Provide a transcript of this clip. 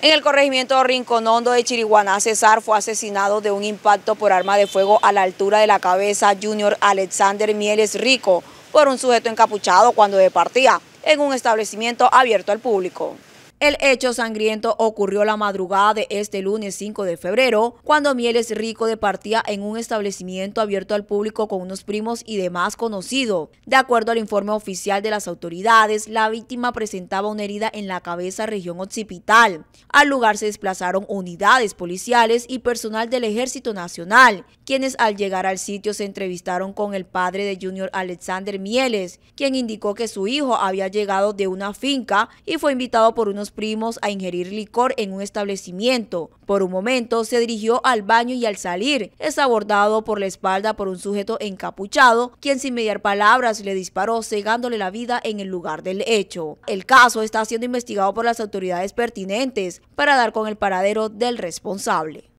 En el corregimiento Rinconondo de Chiriguaná, César fue asesinado de un impacto por arma de fuego a la altura de la cabeza Junior Alexander Mieles Rico por un sujeto encapuchado cuando departía en un establecimiento abierto al público. El hecho sangriento ocurrió la madrugada de este lunes 5 de febrero, cuando Mieles Rico departía en un establecimiento abierto al público con unos primos y demás conocido. De acuerdo al informe oficial de las autoridades, la víctima presentaba una herida en la cabeza región occipital. Al lugar se desplazaron unidades policiales y personal del Ejército Nacional, quienes al llegar al sitio se entrevistaron con el padre de Junior Alexander Mieles, quien indicó que su hijo había llegado de una finca y fue invitado por unos primos a ingerir licor en un establecimiento. Por un momento se dirigió al baño y al salir es abordado por la espalda por un sujeto encapuchado, quien sin mediar palabras le disparó cegándole la vida en el lugar del hecho. El caso está siendo investigado por las autoridades pertinentes para dar con el paradero del responsable.